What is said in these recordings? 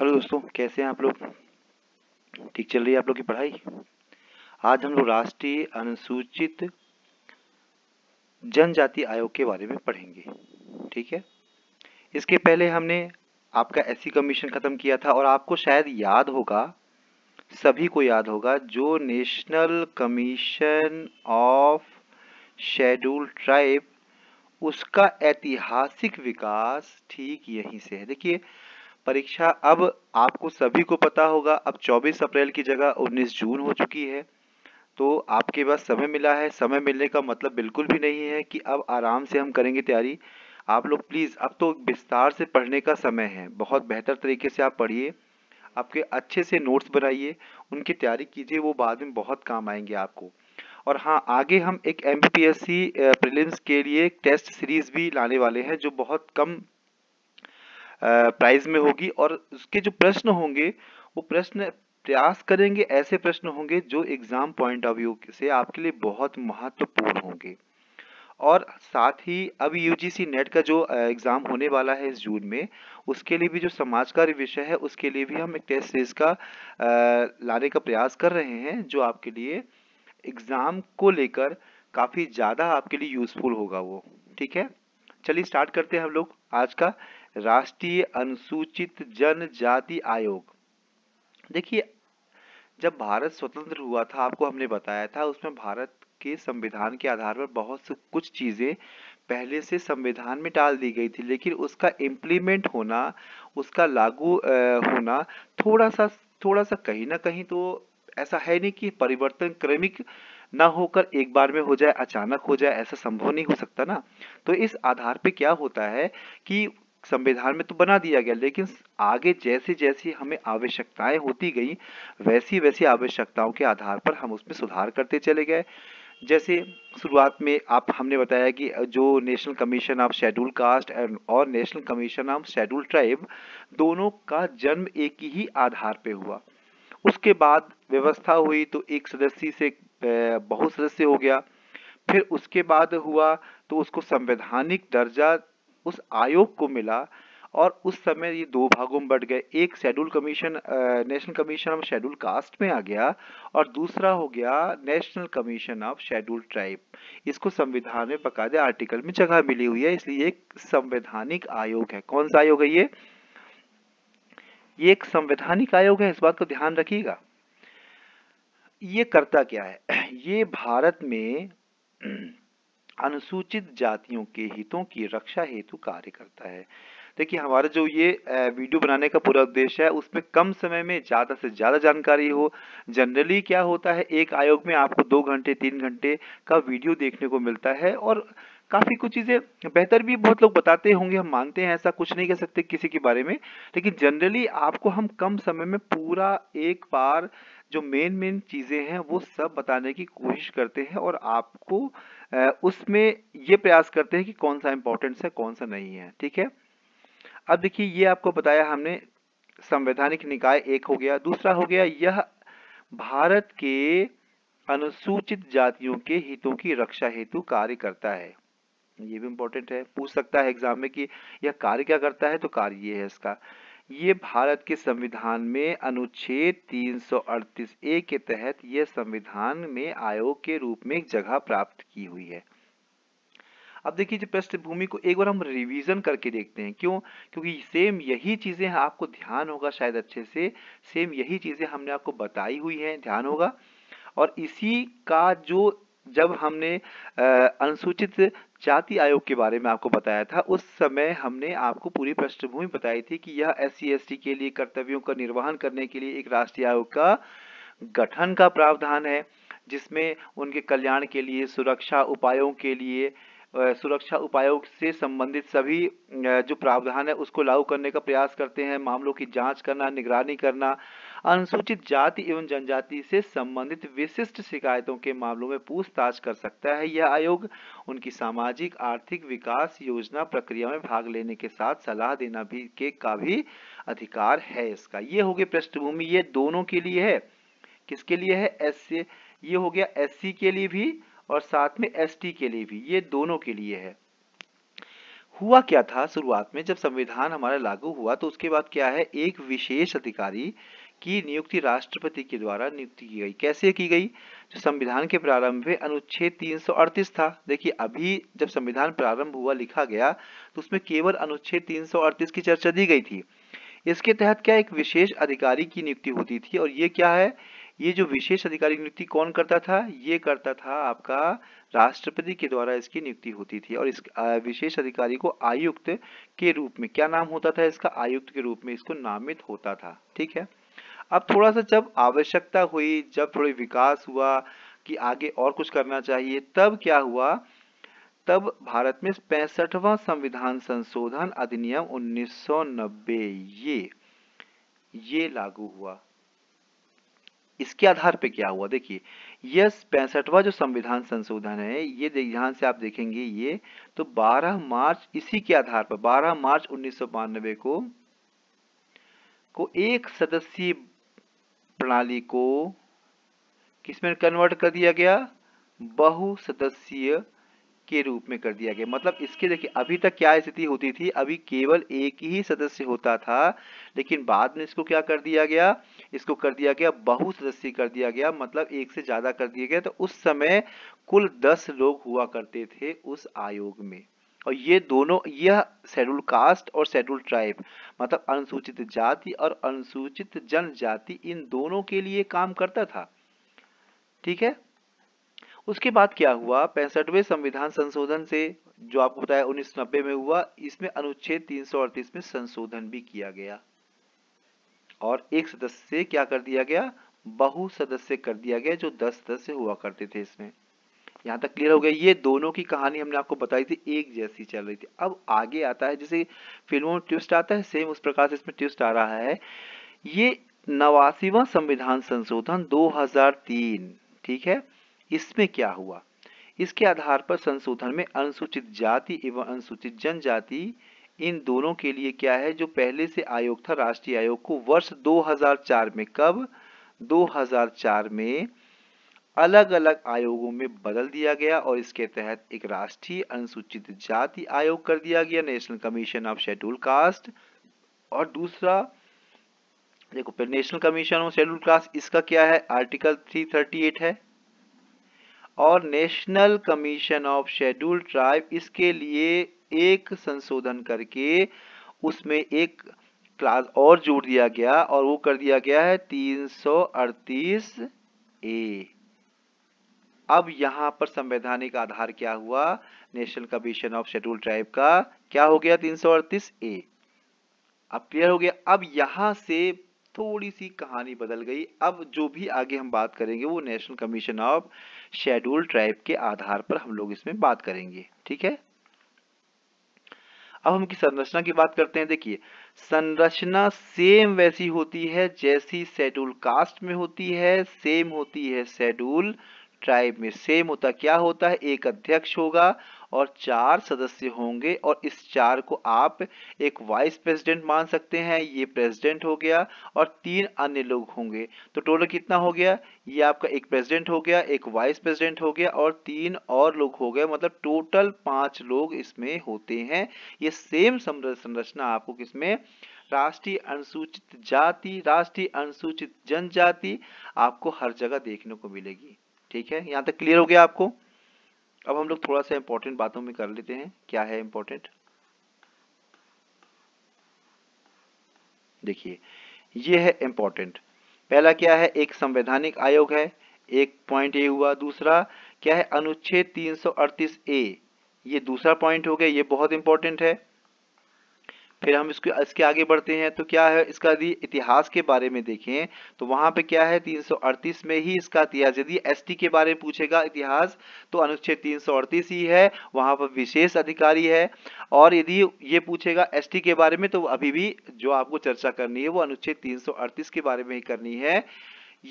hello दोस्तों कैसे हैं आप लोग ठीक चल रही है आप लोग की पढ़ाई आज हम लोग राष्ट्रीय अनुसूचित जनजाति आयोग के बारे में पढ़ेंगे ठीक है इसके पहले हमने आपका एससी कमीशन ख़त्म किया था और आपको शायद याद होगा सभी को याद होगा जो national commission of schedule tribe उसका ऐतिहासिक विकास ठीक यहीं से है देखिए परीक्षा अब आपको सभी को पता होगा अब 24 अप्रैल की जगह 19 जून हो चुकी है तो आपके पास समय मिला है समय मिलने का मतलब बिल्कुल भी नहीं है कि अब आराम से हम करेंगे तैयारी आप लोग प्लीज़ अब तो विस्तार से पढ़ने का समय है बहुत बेहतर तरीके से आप पढ़िए आपके अच्छे से नोट्स बनाइए उनकी तैयारी कीजिए वो बाद में बहुत काम आएंगे आपको और हाँ आगे हम एक एम बी के लिए टेस्ट सीरीज़ भी लाने वाले हैं जो बहुत कम प्राइज में होगी और उसके जो प्रश्न होंगे वो प्रश्न प्रयास करेंगे ऐसे प्रश्न होंगे जो एग्जाम पॉइंट ऑफ व्यू से आपके लिए बहुत महत्वपूर्ण होंगे और साथ ही अब यूजीसी नेट का जो एग्ज़ाम होने वाला है इस जून में उसके लिए भी जो समाज कार्य विषय है उसके लिए भी हम एक टेस्ट सीरीज का लाने का प्रयास कर रहे हैं जो आपके लिए एग्ज़ाम को लेकर काफ़ी ज़्यादा आपके लिए यूज़फुल होगा वो ठीक है चलिए स्टार्ट करते हैं हम लोग आज का राष्ट्रीय अनुसूचित जनजाति आयोग देखिए जब भारत स्वतंत्र हुआ था आपको हमने बताया था उसमें भारत के संविधान के आधार पर बहुत कुछ चीज़ें पहले से संविधान में डाल दी गई थी लेकिन उसका इम्प्लीमेंट होना उसका लागू होना थोड़ा सा थोड़ा सा कहीं ना कहीं तो ऐसा है नहीं कि परिवर्तन क्रमिक ना होकर एक बार में हो जाए अचानक हो जाए ऐसा संभव नहीं हो सकता ना तो इस आधार पे क्या होता है कि संविधान में तो बना दिया गया लेकिन आगे जैसे जैसी हमें आवश्यकताएं होती गई वैसी वैसी आवश्यकताओं के आधार पर हम उसमें सुधार करते चले गए जैसे शुरुआत में आप हमने बताया कि जो national commission of schedule caste और national commission of schedule tribe दोनों का जन्म एक ही आधार पे हुआ उसके बाद व्यवस्था हुई तो एक सदस्य से बहु सदस्य हो गया फिर उसके बाद हुआ तो उसको संवैधानिक दर्जा उस आयोग को मिला और उस समय ये दो भागों में बट गए एक schedule commission national commission of schedule caste में आ गया और दूसरा हो गया national commission of schedule tribe इसको संविधान में बकायदे आर्टिकल में जगह मिली हुई है इसलिए एक संवैधानिक आयोग है कौन सा आयोग है ये ये एक संवैधानिक आयोग है इस बात को ध्यान रखिएगा ये करता क्या है ये भारत में अनुसूचित जातियों के हितों की रक्षा हेतु कार्य करता है देखिए हमारा जो ये वीडियो बनाने का पूरा उद्देश्य है उसमें कम समय में ज़्यादा से ज़्यादा जानकारी हो जनरली क्या होता है एक आयोग में आपको दो घंटे तीन घंटे का वीडियो देखने को मिलता है और काफ़ी कुछ चीज़ें बेहतर भी बहुत लोग बताते होंगे हम मानते हैं ऐसा कुछ नहीं कह सकते किसी के बारे में लेकिन जनरली आपको हम कम समय में पूरा एक बार जो मेन मेन चीज़ें हैं वो सब बताने की कोशिश करते हैं और आपको उसमें ये प्रयास करते हैं कि कौन सा इंपॉर्टेंट है कौन सा नहीं है ठीक है अब देखिए ये आपको बताया हमने संवैधानिक निकाय एक हो गया दूसरा हो गया यह भारत के अनुसूचित जातियों के हितों की रक्षा हेतु कार्य करता है ये भी इम्पोर्टेंट है पूछ सकता है एग्जाम में कि यह कार्य क्या करता है तो कार्य ये है इसका ये भारत के संविधान में अनुच्छेद 338 ए के तहत यह संविधान में आयोग के रूप में जगह प्राप्त की हुई है अब देखिए जो पृष्ठभूमि को एक बार हम रिवीजन करके देखते हैं क्यों क्योंकि सेम यही चीजें आपको ध्यान होगा शायद अच्छे से सेम यही चीजें हमने आपको बताई हुई हैं ध्यान होगा और इसी का जो जब हमने अनुसूचित जाति आयोग के बारे में आपको बताया था उस समय हमने आपको पूरी पृष्ठभूमि बताई थी कि यह एस सी के लिए कर्तव्यों का निर्वहन करने के लिए एक राष्ट्रीय आयोग का गठन का प्रावधान है जिसमें उनके कल्याण के लिए सुरक्षा उपायों के लिए सुरक्षा उपायों से संबंधित सभी जो प्रावधान है उसको लागू करने का प्रयास करते हैं मामलों की जांच करना निगरानी करना अनुसूचित जाति एवं जनजाति से संबंधित विशिष्ट शिकायतों के मामलों में पूछताछ कर सकता है यह आयोग उनकी सामाजिक आर्थिक विकास योजना प्रक्रिया में भाग लेने के साथ सलाह देना भी के का भी अधिकार है इसका ये हो गया पृष्ठभूमि ये दोनों के लिए है किसके लिए है एस ये हो गया एस के लिए भी और साथ में एस के लिए भी ये दोनों के लिए है हुआ क्या था शुरुआत में जब संविधान हमारा लागू हुआ तो उसके बाद क्या है एक विशेष अधिकारी की नियुक्ति राष्ट्रपति के द्वारा नियुक्ति की गई कैसे की गई जो संविधान के प्रारंभ में अनुच्छेद 338 था देखिए अभी जब संविधान प्रारंभ हुआ लिखा गया तो उसमें केवल अनुच्छेद 338 की चर्चा दी गई थी इसके तहत क्या एक विशेष अधिकारी की नियुक्ति होती थी और ये क्या है ये जो विशेष अधिकारी नियुक्ति कौन करता था ये करता था आपका राष्ट्रपति के द्वारा इसकी नियुक्ति होती थी और इस विशेष अधिकारी को आयुक्त के रूप में क्या नाम होता था इसका आयुक्त के रूप में इसको नामित होता था ठीक है अब थोड़ा सा जब आवश्यकता हुई जब थोड़ी विकास हुआ कि आगे और कुछ करना चाहिए तब क्या हुआ तब भारत में पैंसठवा संविधान संशोधन अधिनियम 1990 ये ये लागू हुआ इसके आधार पे क्या हुआ देखिए यह पैंसठवा जो संविधान संशोधन है ये ध्यान से आप देखेंगे ये तो 12 मार्च इसी के आधार पर 12 मार्च उन्नीस को को एक सदस्यीय प्रणाली को किसमें कन्वर्ट कर दिया गया बहु सदस्य के रूप में कर दिया गया मतलब इसके देखिए अभी तक क्या स्थिति होती थी अभी केवल एक ही सदस्य होता था लेकिन बाद में इसको क्या कर दिया गया इसको कर दिया गया बहु सदस्य कर दिया गया मतलब एक से ज्यादा कर दिया गया तो उस समय कुल दस लोग हुआ करते थे उस आयोग में और ये दोनों यह शेड्यूल कास्ट और शेड्यूल ट्राइब मतलब अनुसूचित जाति और अनुसूचित जनजाति इन दोनों के लिए काम करता था ठीक है उसके बाद क्या हुआ पैंसठवें संविधान संशोधन से जो आपको बताया उन्नीस में हुआ इसमें अनुच्छेद तीन में संशोधन भी किया गया और एक सदस्य क्या कर दिया गया बहु सदस्य कर दिया गया जो 10 सदस्य हुआ करते थे इसमें यहाँ तक क्लियर हो गया ये दोनों की कहानी हमने आपको बताई थी एक जैसी चल रही थी अब आगे आता है जैसे फिल्मों में ट्विस्ट आता है सेम उस प्रकार से इसमें ट्विस्ट आ रहा है ये नवासीवा संविधान संशोधन 2003 ठीक है इसमें क्या हुआ इसके आधार पर संशोधन में अनुसूचित जाति एवं अनुसूचित जनजाति इन दोनों के लिए क्या है जो पहले से आयोग था राष्ट्रीय आयोग को वर्ष 2004 में कब 2004 में अलग अलग आयोगों में बदल दिया गया और इसके तहत एक राष्ट्रीय अनुसूचित जाति आयोग कर दिया गया national commission of schedule caste और दूसरा देखो फिर national commission of schedule caste इसका क्या है आर्टिकल 338 है और national commission of schedule tribe इसके लिए एक संशोधन करके उसमें एक क्लास और जोड़ दिया गया और वो कर दिया गया है तीन ए अब यहाँ पर संवैधानिक आधार क्या हुआ national commission of schedule tribe का क्या हो गया तीन ए अब क्लियर हो गया अब यहाँ से थोड़ी सी कहानी बदल गई अब जो भी आगे हम बात करेंगे वो national commission of schedule tribe के आधार पर हम लोग इसमें बात करेंगे ठीक है अब हम की संरचना की बात करते हैं देखिए संरचना सेम वैसी होती है जैसी शेड्यूल कास्ट में होती है सेम होती है शेड्यूल ट्राइब में सेम होता क्या होता है एक अध्यक्ष होगा और चार सदस्य होंगे और इस चार को आप एक वाइस प्रेसिडेंट मान सकते हैं ये प्रेसिडेंट हो गया और तीन अन्य लोग होंगे तो टोटल कितना हो गया ये आपका एक प्रेसिडेंट हो गया एक वाइस प्रेसिडेंट हो गया और तीन और लोग हो गए मतलब टोटल पांच लोग इसमें होते हैं ये सेम संरचना आपको किसमें राष्ट्रीय अनुसूचित जाति राष्ट्रीय अनुसूचित जनजाति आपको हर जगह देखने को मिलेगी ठीक है यहाँ तक क्लियर हो गया आपको अब हम लोग थोड़ा सा इंपॉर्टेंट बातों में कर लेते हैं क्या है इंपॉर्टेंट देखिए ये है इंपॉर्टेंट पहला क्या है एक संवैधानिक आयोग है एक पॉइंट ये हुआ दूसरा क्या है अनुच्छेद 338 ए ये दूसरा पॉइंट हो गया ये बहुत इंपॉर्टेंट है फिर हम इसके इसके आगे बढ़ते हैं तो क्या है इसका यदि इतिहास के बारे में देखें तो वहां पे क्या है 338 में ही इसका इतिहास यदि एसटी के बारे में पूछेगा इतिहास तो अनुच्छेद 338 ही है वहां पर विशेष अधिकारी है और यदि ये पूछेगा एस के बारे में तो अभी भी जो आपको चर्चा करनी है वो अनुच्छेद तीन के बारे में ही करनी है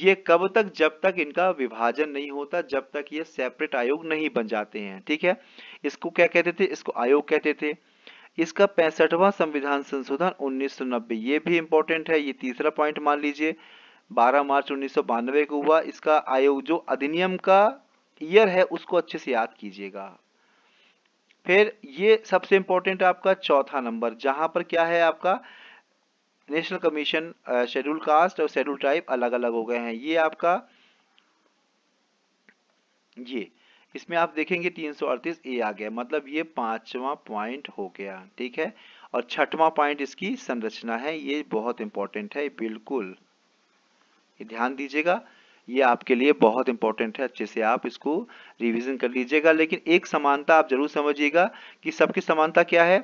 ये कब तक जब तक इनका विभाजन नहीं होता जब तक ये सेपरेट आयोग नहीं बन जाते हैं ठीक है इसको क्या कहते थे इसको आयोग कहते थे इसका पैंसठवां संविधान संशोधन उन्नीस ये भी इंपॉर्टेंट है ये तीसरा पॉइंट मान लीजिए 12 मार्च उन्नीस को हुआ इसका आयोग जो अधिनियम का ईयर है उसको अच्छे से याद कीजिएगा फिर ये सबसे इंपॉर्टेंट आपका चौथा नंबर जहां पर क्या है आपका नेशनल कमीशन शेड्यूल कास्ट और शेड्यूल ट्राइब अलग अलग हो गए हैं ये आपका ये इसमें आप देखेंगे अड़तीस ए आ गया मतलब ये पांचवा पॉइंट हो गया ठीक है और छठवां पॉइंट इसकी संरचना है ये बहुत इंपॉर्टेंट है बिल्कुल ध्यान दीजिएगा ये आपके लिए बहुत इंपॉर्टेंट है अच्छे से आप इसको रिवीजन कर लीजिएगा लेकिन एक समानता आप जरूर समझिएगा कि सबकी समानता क्या है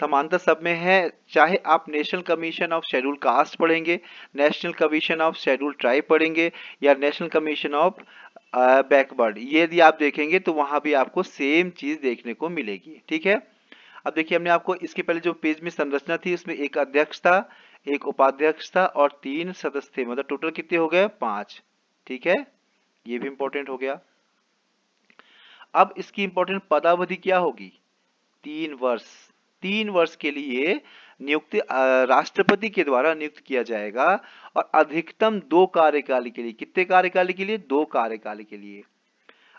समानता सब में है चाहे आप national commission of schedule caste पढ़ेंगे national commission of schedule tribe पढ़ेंगे या नेशनल कमीशन ऑफ बैकवर्ड ये यदि आप देखेंगे तो वहां भी आपको सेम चीज देखने को मिलेगी ठीक है अब देखिए हमने आपको इसके पहले जो पेज में संरचना थी उसमें एक अध्यक्ष था एक उपाध्यक्ष था और तीन सदस्य थे मतलब टोटल कितने हो गए पांच ठीक है ये भी इंपॉर्टेंट हो गया अब इसकी इंपॉर्टेंट पदावधि क्या होगी तीन वर्ष तीन वर्ष के लिए नियुक्ति राष्ट्रपति के द्वारा नियुक्त किया जाएगा और अधिकतम दो कार्यकाल के लिए कितने कार्यकाल के लिए दो कार्यकाल के लिए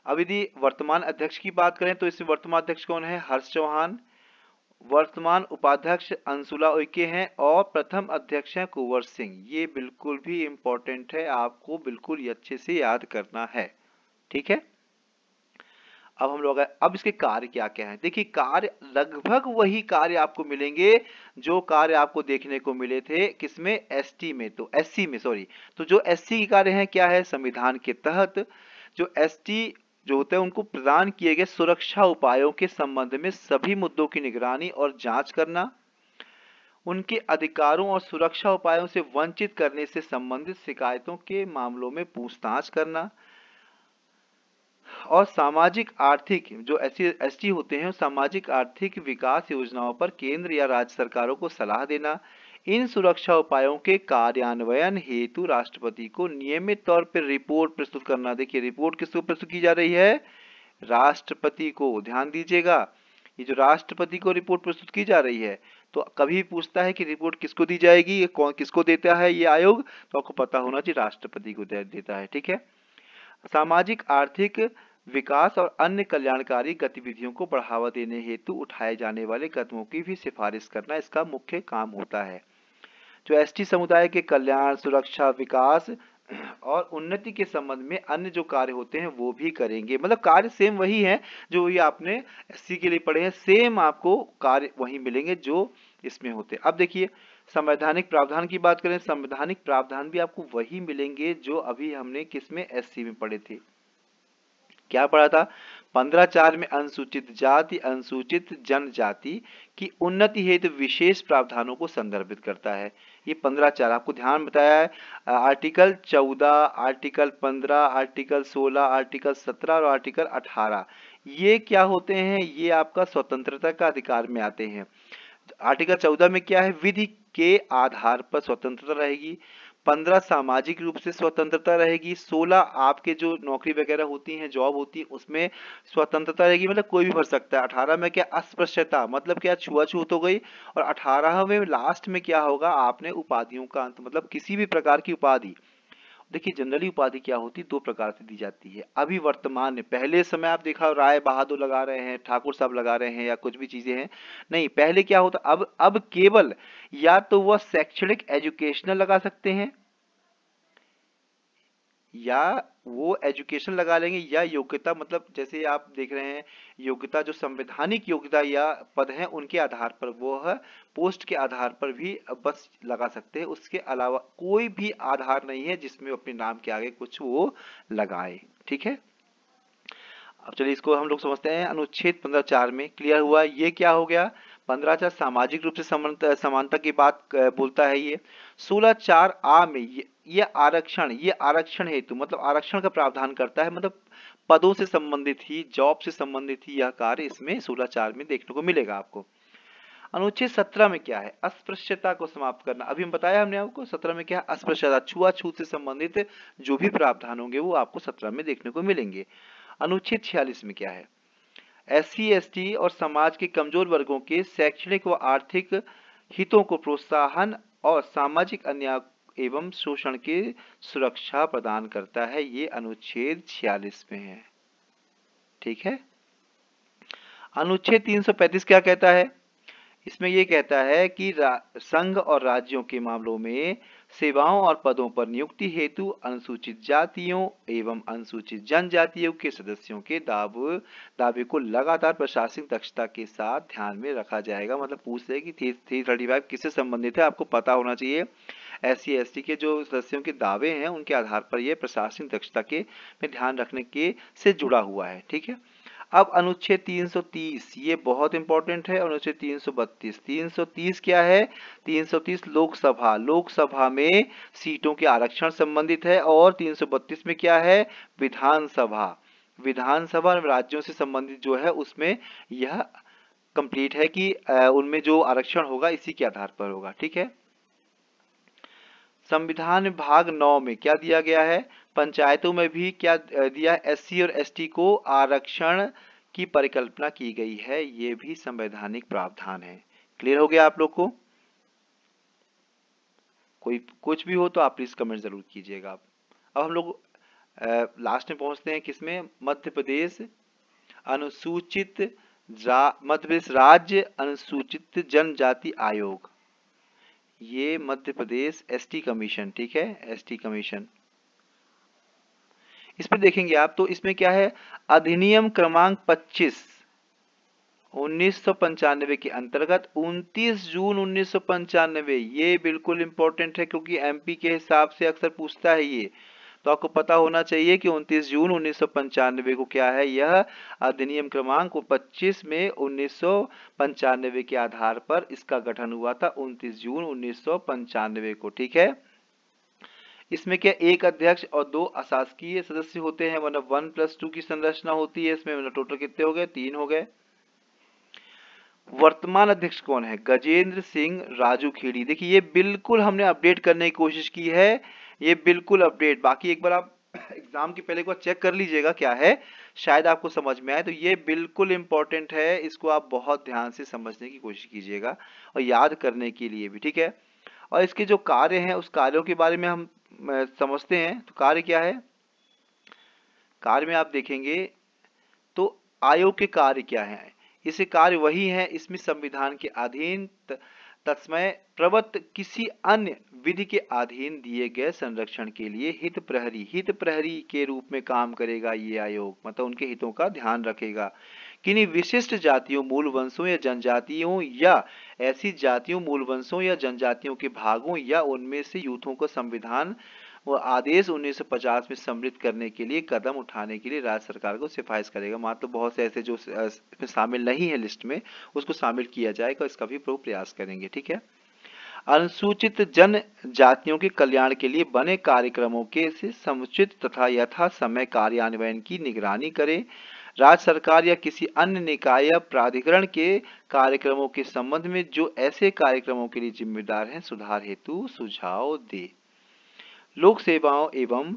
अब यदि वर्तमान अध्यक्ष की बात करें तो इस वर्तमान अध्यक्ष कौन है हर्ष चौहान वर्तमान उपाध्यक्ष अंशुला उइके हैं और प्रथम अध्यक्ष हैं कुंवर सिंह ये बिल्कुल भी इम्पोर्टेंट है आपको बिल्कुल अच्छे से याद करना है ठीक है अब हम लोग अब इसके कार्य क्या क्या हैं देखिए कार्य लगभग वही कार्य आपको मिलेंगे जो कार्य आपको देखने को मिले थे किसमें एस टी में तो एस सी में सॉरी तो जो एस सी कार्य है क्या है संविधान के तहत जो एस टी जो होते हैं उनको प्रदान किए गए सुरक्षा उपायों के संबंध में सभी मुद्दों की निगरानी और जांच करना उनके अधिकारों और सुरक्षा उपायों से वंचित करने से संबंधित शिकायतों के मामलों में पूछताछ करना और सामाजिक आर्थिक जो एस सी होते हैं सामाजिक आर्थिक विकास योजनाओं पर केंद्र या राज्य सरकारों को सलाह देना इन सुरक्षा उपायों के कार्यान्वयन हेतु राष्ट्रपति को नियमित तौर पर रिपोर्ट प्रस्तुत करना देखिए रिपोर्ट किसको प्रस्तुत की जा रही है राष्ट्रपति को ध्यान दीजिएगा ये जो राष्ट्रपति को रिपोर्ट प्रस्तुत की जा रही है तो कभी पूछता है कि रिपोर्ट किसको दी जाएगी कौन किसको देता है ये आयोग तो आपको पता होना चाहिए राष्ट्रपति को देता है ठीक है सामाजिक आर्थिक विकास और अन्य कल्याणकारी गतिविधियों को बढ़ावा देने हेतु उठाए जाने वाले कदमों की भी सिफारिश करना इसका मुख्य काम होता है जो एसटी समुदाय के कल्याण सुरक्षा विकास और उन्नति के संबंध में अन्य जो कार्य होते हैं वो भी करेंगे मतलब कार्य सेम वही है जो ये आपने एससी के लिए पढ़े हैं सेम आपको कार्य वही मिलेंगे जो इसमें होते हैं अब देखिए संवैधानिक प्रावधान की बात करें संवैधानिक प्रावधान भी आपको वही मिलेंगे जो अभी हमने किस में एस में पढ़े थे क्या पढ़ा था पंद्रह चार में अनुसूचित जाति अनुसूचित जनजाति की उन्नति हेतु विशेष प्रावधानों को संदर्भित करता है ये पंद्रह चार आपको ध्यान बताया है आर्टिकल चौदह आर्टिकल पंद्रह आर्टिकल सोलह आर्टिकल सत्रह और आर्टिकल अठारह ये क्या होते हैं ये आपका स्वतंत्रता का अधिकार में आते हैं आर्टिकल चौदह में क्या है विधि के आधार पर स्वतंत्रता रहेगी पंद्रह सामाजिक रूप से स्वतंत्रता रहेगी सोलह आपके जो नौकरी वगैरह होती है जॉब होती है उसमें स्वतंत्रता रहेगी मतलब कोई भी भर सकता है अठारह में क्या अस्पृश्यता मतलब क्या छुआछूत हो गई और में लास्ट में क्या होगा आपने उपाधियों का अंत मतलब किसी भी प्रकार की उपाधि देखिए जनरली उपाधि क्या होती है दो प्रकार से दी जाती है अभी वर्तमान में पहले समय आप देखा राय बहादुर लगा रहे हैं ठाकुर साहब लगा रहे हैं या कुछ भी चीजें हैं नहीं पहले क्या होता अब अब केवल या तो वह शैक्षणिक एजुकेशनल लगा सकते हैं या वो एजुकेशन लगा लेंगे या योग्यता मतलब जैसे आप देख रहे हैं योग्यता जो संवैधानिक योग्यता या पद हैं उनके आधार पर वो है पोस्ट के आधार पर भी बस लगा सकते हैं उसके अलावा कोई भी आधार नहीं है जिसमें अपने नाम के आगे कुछ वो लगाए ठीक है अब चलिए इसको हम लोग समझते हैं अनुच्छेद पंद्रह चार में क्लियर हुआ ये क्या हो गया पंद्रह चार सामाजिक रूप से समानता की बात बोलता है ये सोलह चार आ में ये, आरक्षण ये आरक्षण हेतु मतलब आरक्षण का प्रावधान करता है मतलब पदों से संबंधित ही जॉब से संबंधित ही यह कार्य इसमें सोलह चार में देखने को मिलेगा आपको अनुच्छेद सत्रह में क्या है अस्पृश्यता को समाप्त करना अभी हम बताया हमने आपको सत्रह में क्या है अस्पृश्यता छुआछूत से संबंधित जो भी प्रावधान होंगे वो आपको सत्रह में देखने को मिलेंगे अनुच्छेद छियालीस में क्या है एस सी और समाज के कमजोर वर्गों के शैक्षणिक व आर्थिक हितों को प्रोत्साहन और सामाजिक अन्याय एवं शोषण के सुरक्षा प्रदान करता है ये अनुच्छेद 46 में है ठीक है अनुच्छेद 335 क्या कहता है इसमें यह कहता है कि संघ और राज्यों के मामलों में सेवाओं और पदों पर नियुक्ति हेतु अनुसूचित जातियों एवं अनुसूचित जनजातियों के सदस्यों के दाव दावे को लगातार प्रशासनिक दक्षता के साथ ध्यान में रखा जाएगा मतलब पूछ रहे कि थ्री थर्टी फाइव किससे संबंधित है आपको पता होना चाहिए एस सी के जो सदस्यों के दावे हैं उनके आधार पर यह प्रशासनिक दक्षता के में ध्यान रखने के से जुड़ा हुआ है ठीक है अब अनुच्छेद 330 ये बहुत इंपॉर्टेंट है अनुच्छेद 332 330 क्या है 330 लोकसभा लोकसभा में सीटों के आरक्षण संबंधित है और 332 में क्या है विधानसभा विधानसभा राज्यों से संबंधित जो है उसमें यह कंप्लीट है कि उनमें जो आरक्षण होगा इसी के आधार पर होगा ठीक है संविधान भाग नौ में क्या दिया गया है पंचायतों में भी क्या दिया एस और एस को आरक्षण की परिकल्पना की गई है ये भी संवैधानिक प्रावधान है क्लियर हो गया आप लोग को कोई कुछ भी हो तो आप प्लीज कमेंट जरूर कीजिएगा आप अब हम लोग लास्ट में पहुंचते हैं किसमें मध्य प्रदेश अनुसूचित मध्य प्रदेश राज्य अनुसूचित जनजाति आयोग ये मध्य प्रदेश एसटी कमीशन ठीक है एसटी कमीशन इस पर देखेंगे आप तो इसमें क्या है अधिनियम क्रमांक 25 उन्नीस के अंतर्गत 29 जून 1995 ये बिल्कुल इंपॉर्टेंट है क्योंकि एमपी के हिसाब से अक्सर पूछता है ये तो आपको पता होना चाहिए कि 29 जून उन्नीस को क्या है यह अधिनियम क्रमांक 25 में उन्नीस के आधार पर इसका गठन हुआ था 29 जून उन्नीस को ठीक है इसमें क्या एक अध्यक्ष और दो अशासकीय सदस्य होते हैं मतलब वन प्लस टू की संरचना होती है इसमें मतलब टोटल कितने हो गए तीन हो गए वर्तमान अध्यक्ष कौन है गजेंद्र सिंह राजू खेड़ी देखिए ये बिल्कुल हमने अपडेट करने की कोशिश की है ये बिल्कुल अपडेट बाकी एक बार आप एग्जाम के पहले एक बार चेक कर लीजिएगा क्या है शायद आपको समझ में आए तो ये बिल्कुल इंपॉर्टेंट है इसको आप बहुत ध्यान से समझने की कोशिश कीजिएगा और याद करने के लिए भी ठीक है और इसके जो कार्य हैं उस कार्यों के बारे में हम समझते हैं तो कार्य क्या है कार्य में आप देखेंगे तो आयोग के कार्य क्या है इसे कार्य वही है इसमें संविधान के अधीन तत्समय प्रवत किसी अन्य विधि के अधीन दिए गए संरक्षण के लिए हित प्रहरी हित प्रहरी के रूप में काम करेगा ये आयोग मतलब उनके हितों का ध्यान रखेगा किन्हीं विशिष्ट जातियों मूल वंशों या जनजातियों या ऐसी जातियों मूल वंशों या जनजातियों के भागों या उनमें से यूथों को संविधान वो आदेश 1950 में सम्मिलित करने के लिए कदम उठाने के लिए राज्य सरकार को सिफारिश करेगा मात्र तो बहुत से ऐसे जो इसमें शामिल नहीं है लिस्ट में उसको शामिल किया जाएगा इसका भी प्रयास करेंगे ठीक है अनुसूचित जन जातियों के कल्याण के लिए बने कार्यक्रमों के से समुचित तथा यथा समय कार्यान्वयन की निगरानी करें राज्य सरकार या किसी अन्य निकाय या प्राधिकरण के कार्यक्रमों के संबंध में जो ऐसे कार्यक्रमों के लिए जिम्मेदार हैं सुधार हेतु सुझाव दे लोक सेवाओं एवं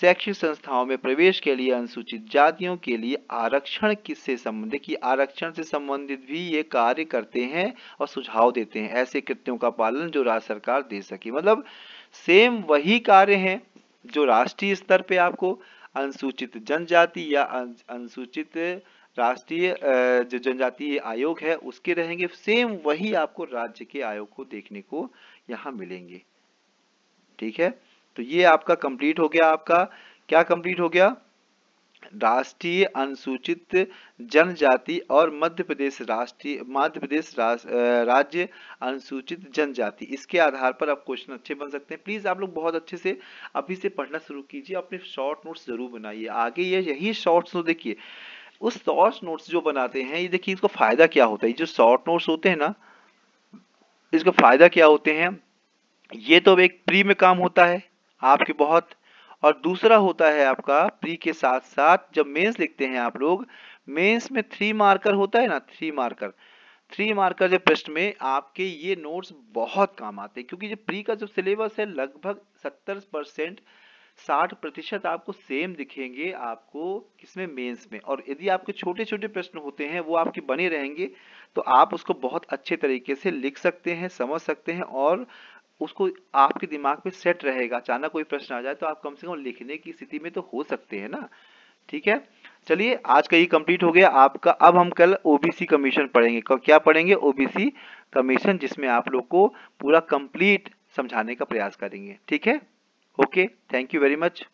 शैक्षिक संस्थाओं में प्रवेश के लिए अनुसूचित जातियों के लिए आरक्षण किससे संबंधित कि आरक्षण से संबंधित भी ये कार्य करते हैं और सुझाव देते हैं ऐसे कृत्यों का पालन जो राज्य सरकार दे सके मतलब सेम वही कार्य है जो राष्ट्रीय स्तर पे आपको अनुसूचित जनजाति या अनुसूचित राष्ट्रीय जो जनजाति आयोग है उसके रहेंगे सेम वही आपको राज्य के आयोग को देखने को यहाँ मिलेंगे ठीक है तो ये आपका कंप्लीट हो गया आपका क्या कंप्लीट हो गया राष्ट्रीय अनुसूचित जनजाति और मध्य प्रदेश राष्ट्रीय मध्य प्रदेश राज्य अनुसूचित जनजाति इसके आधार पर आप क्वेश्चन अच्छे बन सकते हैं प्लीज आप लोग बहुत अच्छे से अभी से पढ़ना शुरू कीजिए अपने शॉर्ट नोट्स जरूर बनाइए आगे ये यही शॉर्ट नोट तो देखिए उस शॉर्ट नोट्स जो बनाते हैं ये देखिए इसको फायदा क्या होता है जो शॉर्ट नोट्स होते हैं ना इसका फायदा क्या होते हैं ये तो एक प्री में काम होता है आपके बहुत और दूसरा होता है आपका प्री के साथ साथ जब मेंस लिखते हैं आप लोग मेंस में थ्री मार्कर होता है ना थ्री मार्कर थ्री मार्कर जब प्रश्न में आपके ये नोट्स बहुत काम आते हैं क्योंकि जो प्री का जो सिलेबस है लगभग सत्तर परसेंट साठ प्रतिशत आपको सेम दिखेंगे आपको किसमें मेंस में और यदि आपके छोटे छोटे प्रश्न होते हैं वो आपके बने रहेंगे तो आप उसको बहुत अच्छे तरीके से लिख सकते हैं समझ सकते हैं और उसको आपके दिमाग में सेट रहेगा अचानक कोई प्रश्न आ जाए तो आप कम से कम लिखने की स्थिति में तो हो सकते हैं ना ठीक है चलिए आज का ये कंप्लीट हो गया आपका अब हम कल ओबीसी कमीशन पढ़ेंगे क्या पढ़ेंगे ओबीसी कमीशन जिसमें आप लोग को पूरा कंप्लीट समझाने का प्रयास करेंगे ठीक है okay thank you very much